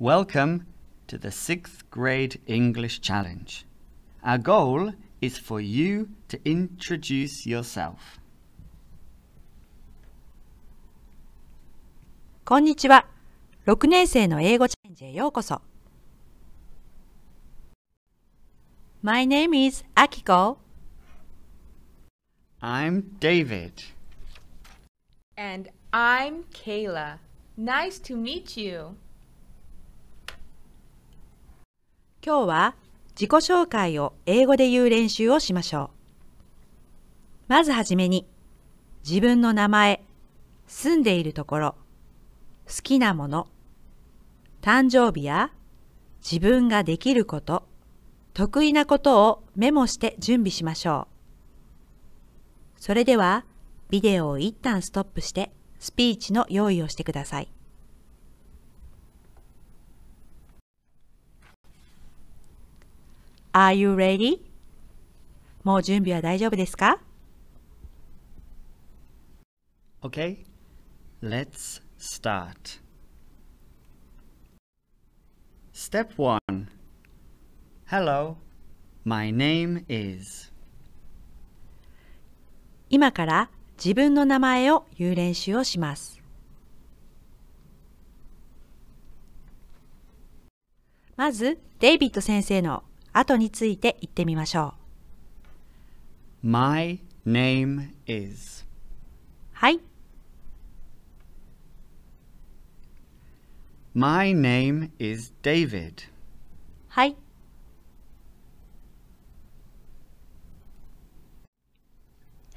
Welcome to the 6th grade English challenge. Our goal is for you to introduce yourself. こんにちは。6年生の英語チャレンジへようこそ。My name is Akiko. I'm David. And I'm Kayla. Nice to meet you. 今日は自己紹介を英語で言う練習をしましょう。まずはじめに、自分の名前、住んでいるところ、好きなもの、誕生日や自分ができること、得意なことをメモして準備しましょう。それでは、ビデオを一旦ストップしてスピーチの用意をしてください。Are you ready? もう準備は大丈夫ですか ?Okay, let's start. Step 1 Hello, my name is 今から自分の名前を言う練習をします。まず、デイビッド先生の後について言ってみましょう。My name is はい。My name is David はい。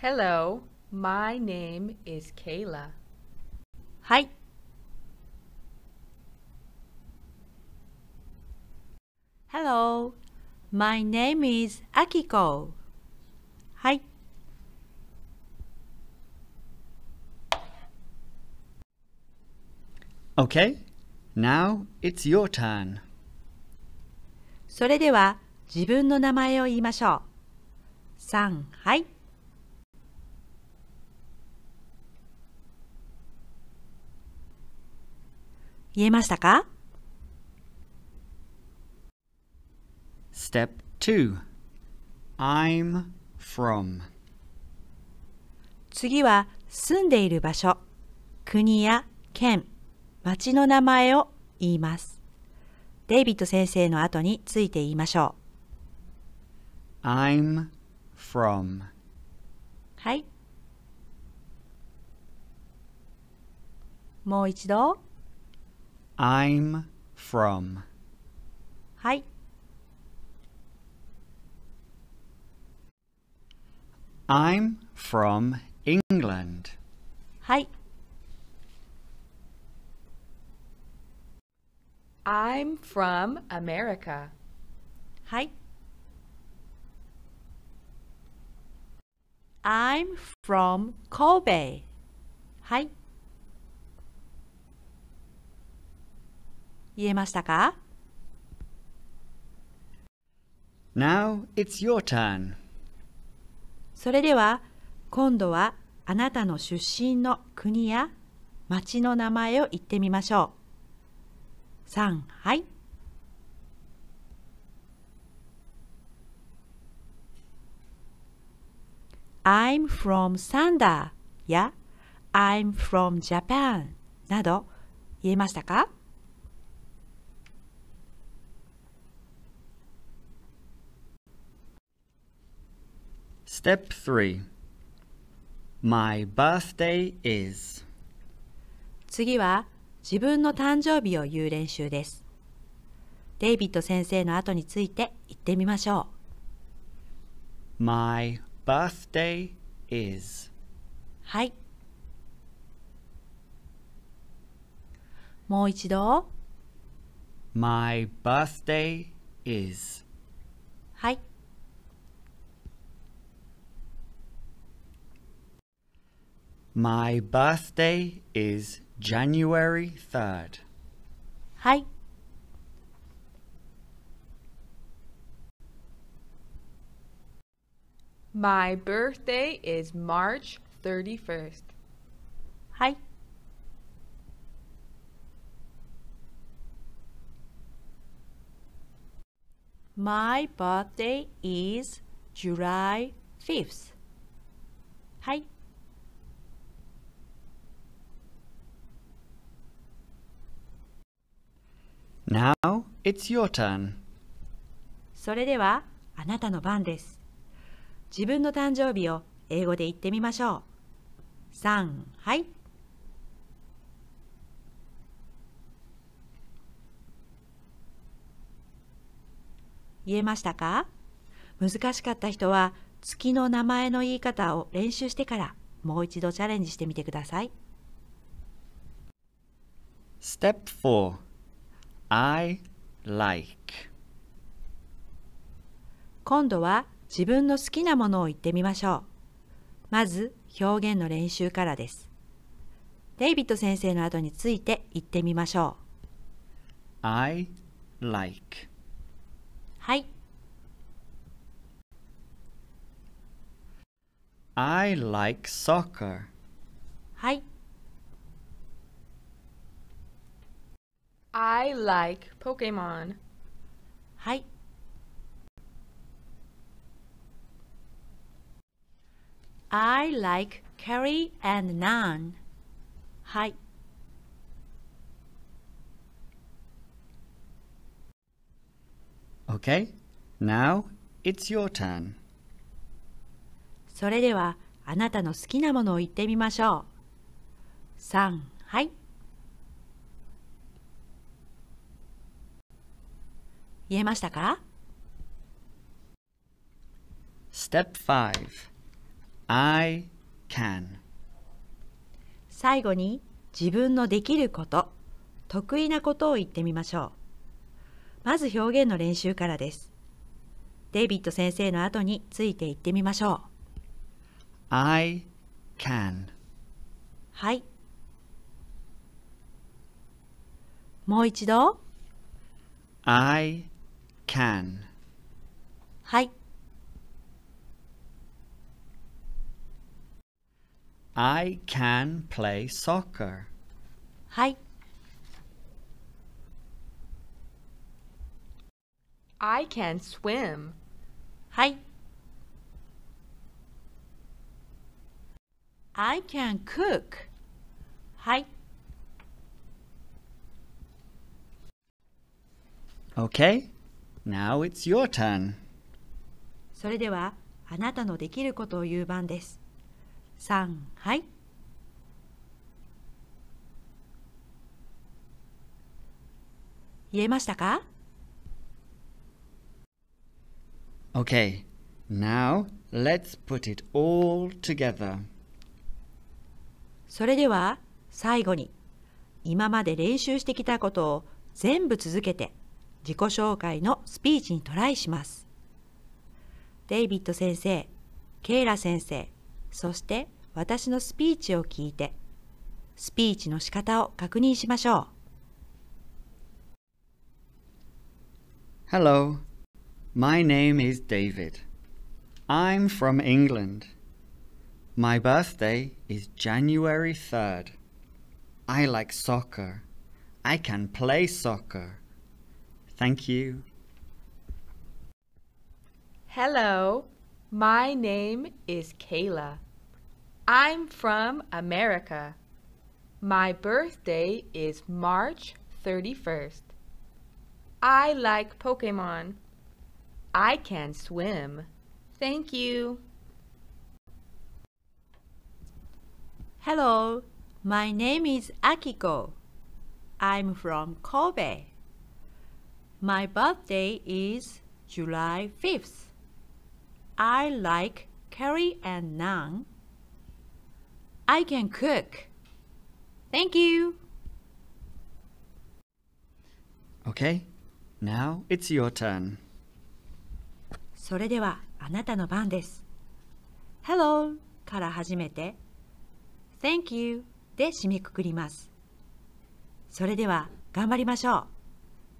Hello, my name is Kayla はい。Hello, My name is Akiko. はい。Okay, now it's your turn. それでは自分の名前を言いましょう。さん、はい。言えましたか Step 2 I'm from 次は住んでいる場所、国や県、町の名前を言います。デイビッド先生の後について言いましょう。I'm from はい。もう一度。I'm from はい。I'm from England. Hi. I'm from America. Hi. I'm from Kobe. Hi. 言えましたか Now it's your turn. それでは今度はあなたの出身の国や町の名前を言ってみましょう。はい。I'm from Sanda」や「I'm from Japan」など言えましたか Step 3 My birthday is 次は自分の誕生日を言う練習です。デイビッド先生の後について言ってみましょう。My birthday is はい。もう一度。My birthday is はい。My birthday is January 3rd. Hi. My birthday is March 31st. Hi. My birthday is July 5th. Hi. Now it's your turn. それではあなたの番です。自分の誕生日を英語で言ってみましょう。3はい。言えましたか難しかった人は月の名前の言い方を練習してからもう一度チャレンジしてみてください。Step 4 I like 今度は自分の好きなものを言ってみましょう。まず表現の練習からです。デイビッド先生の後について言ってみましょう。I like はい。I like soccer はい。I like Pokemon. はい。I like curry and naan. はい。Okay, now it's your turn. それではあなたの好きなものを言ってみましょう。3、はい。言えましたか ?Step 5 I can 最後に自分のできること得意なことを言ってみましょうまず表現の練習からですデイビッド先生の後について言ってみましょう I can はいもう一度 I can. I can play soccer. Hi. I can swim. Hi. I can cook. Hi. Okay. Now it's your turn. それではあなたのできることを言う番です。3はい。言えましたか ?Okay, now let's put it all together. それでは最後に今まで練習してきたことを全部続けて。自己紹介のスピーチにトライします。デイビッド先生、ケイラ先生、そして私のスピーチを聞いて、スピーチの仕方を確認しましょう。Hello, my name is David. I'm from England. My birthday is January 3rd. I like soccer. I can play soccer. Thank you. Hello, my name is Kayla. I'm from America. My birthday is March 31st. I like Pokemon. I can swim. Thank you. Hello, my name is Akiko. I'm from Kobe. My birthday is July 5th. I like curry and naan. I can cook. Thank you. Okay, now it's your turn. それではあなたの番です。Hello から始めて Thank you で締めくくります。それでは頑張りましょう。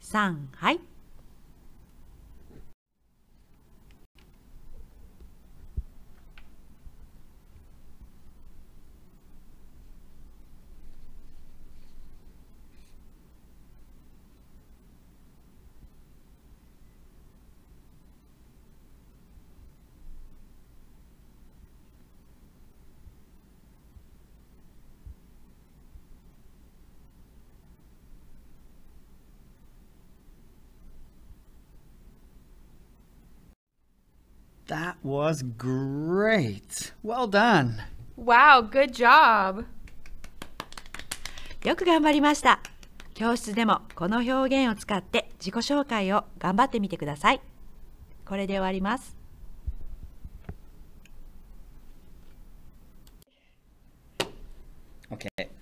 上海。はい。That was great. Well done. Wow, good job. よく頑張りました。教室でもこの表現を使って自己紹介を頑張ってみてください。これで終わります。Okay.